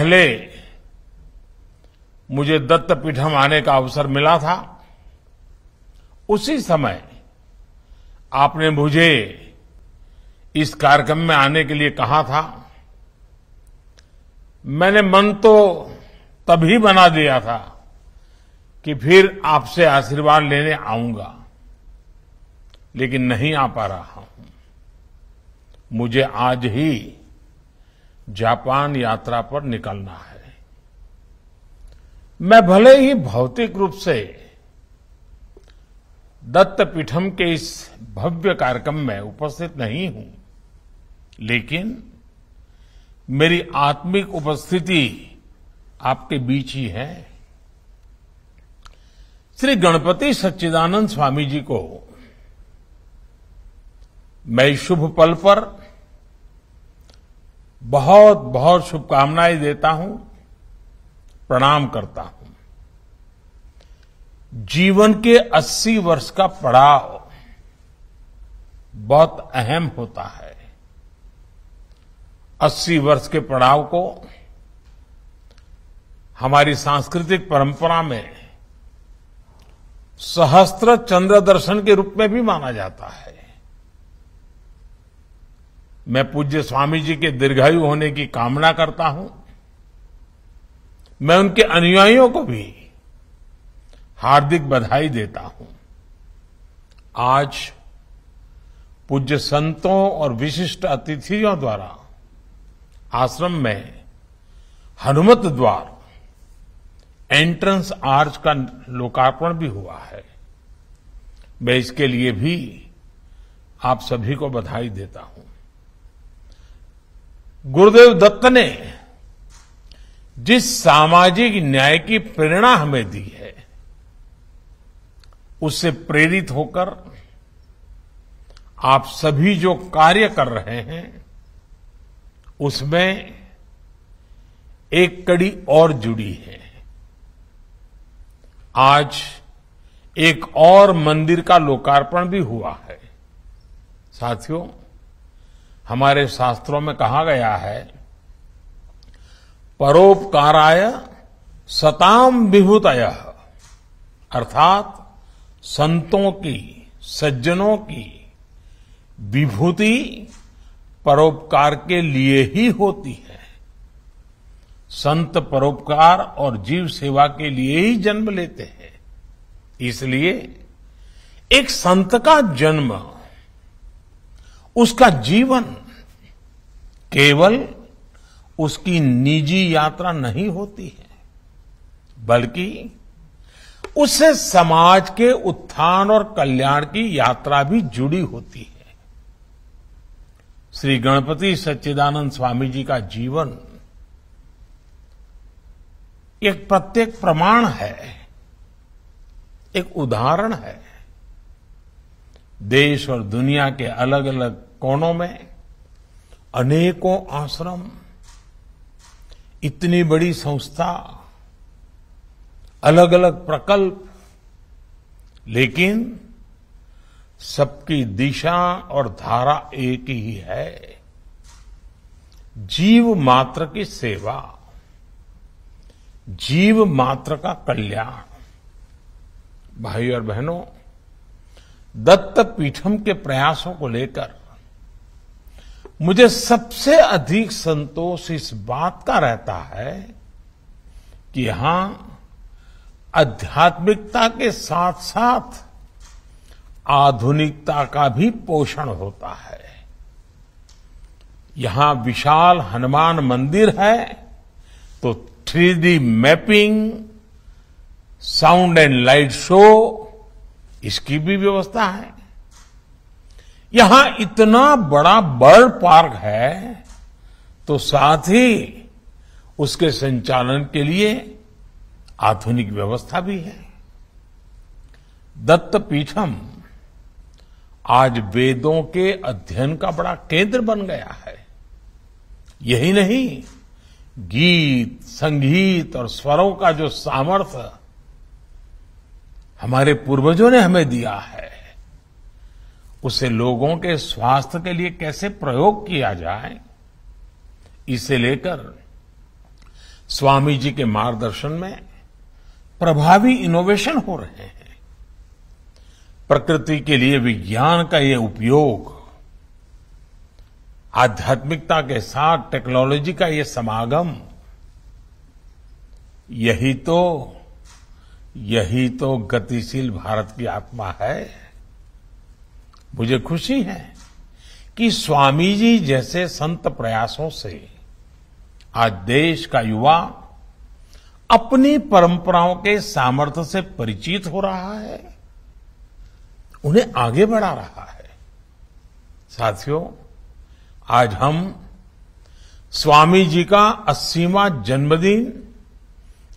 पहले मुझे दत्तपीठम आने का अवसर मिला था उसी समय आपने मुझे इस कार्यक्रम में आने के लिए कहा था मैंने मन तो तभी बना दिया था कि फिर आपसे आशीर्वाद लेने आऊंगा लेकिन नहीं आ पा रहा हूं मुझे आज ही जापान यात्रा पर निकलना है मैं भले ही भौतिक रूप से दत्तपीठम के इस भव्य कार्यक्रम में उपस्थित नहीं हूं लेकिन मेरी आत्मिक उपस्थिति आपके बीच ही है श्री गणपति सच्चिदानंद स्वामी जी को मैं शुभ पल पर बहुत बहुत शुभकामनाएं देता हूं प्रणाम करता हूं जीवन के 80 वर्ष का पड़ाव बहुत अहम होता है 80 वर्ष के पड़ाव को हमारी सांस्कृतिक परंपरा में सहस्त्र चंद्र दर्शन के रूप में भी माना जाता है मैं पूज्य स्वामी जी के दीर्घायु होने की कामना करता हूं मैं उनके अनुयायियों को भी हार्दिक बधाई देता हूं आज पूज्य संतों और विशिष्ट अतिथियों द्वारा आश्रम में हनुमत द्वार एंट्रेंस आर्च का लोकार्पण भी हुआ है मैं इसके लिए भी आप सभी को बधाई देता हूं गुरुदेव दत्त ने जिस सामाजिक न्याय की प्रेरणा हमें दी है उससे प्रेरित होकर आप सभी जो कार्य कर रहे हैं उसमें एक कड़ी और जुड़ी है आज एक और मंदिर का लोकार्पण भी हुआ है साथियों हमारे शास्त्रों में कहा गया है परोपकाराय सताम विभूतय अर्थात संतों की सज्जनों की विभूति परोपकार के लिए ही होती है संत परोपकार और जीव सेवा के लिए ही जन्म लेते हैं इसलिए एक संत का जन्म उसका जीवन केवल उसकी निजी यात्रा नहीं होती है बल्कि उससे समाज के उत्थान और कल्याण की यात्रा भी जुड़ी होती है श्री गणपति सच्चिदानंद स्वामी जी का जीवन एक प्रत्येक प्रमाण है एक उदाहरण है देश और दुनिया के अलग अलग कोनों में अनेकों आश्रम इतनी बड़ी संस्था अलग अलग प्रकल्प लेकिन सबकी दिशा और धारा एक ही है जीव मात्र की सेवा जीव मात्र का कल्याण भाई और बहनों दत्त पीठम के प्रयासों को लेकर मुझे सबसे अधिक संतोष इस बात का रहता है कि यहां आध्यात्मिकता के साथ साथ आधुनिकता का भी पोषण होता है यहां विशाल हनुमान मंदिर है तो three mapping sound and light show इसकी भी व्यवस्था है यहां इतना बड़ा बर्ड पार्क है तो साथ ही उसके संचालन के लिए आधुनिक व्यवस्था भी है दत्तपीठम आज वेदों के अध्ययन का बड़ा केंद्र बन गया है यही नहीं गीत संगीत और स्वरों का जो सामर्थ्य हमारे पूर्वजों ने हमें दिया है उसे लोगों के स्वास्थ्य के लिए कैसे प्रयोग किया जाए इसे लेकर स्वामी जी के मार्गदर्शन में प्रभावी इनोवेशन हो रहे हैं प्रकृति के लिए विज्ञान का ये उपयोग आध्यात्मिकता के साथ टेक्नोलॉजी का ये समागम यही तो यही तो गतिशील भारत की आत्मा है मुझे खुशी है कि स्वामी जी जैसे संत प्रयासों से आज देश का युवा अपनी परंपराओं के सामर्थ्य से परिचित हो रहा है उन्हें आगे बढ़ा रहा है साथियों आज हम स्वामी जी का अस्सीवा जन्मदिन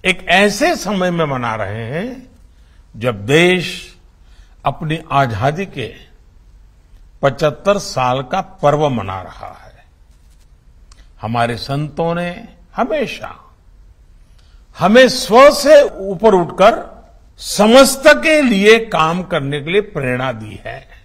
एक ऐसे समय में मना रहे हैं जब देश अपनी आजादी के 75 साल का पर्व मना रहा है हमारे संतों ने हमेशा हमें स्व से ऊपर उठकर समस्त के लिए काम करने के लिए प्रेरणा दी है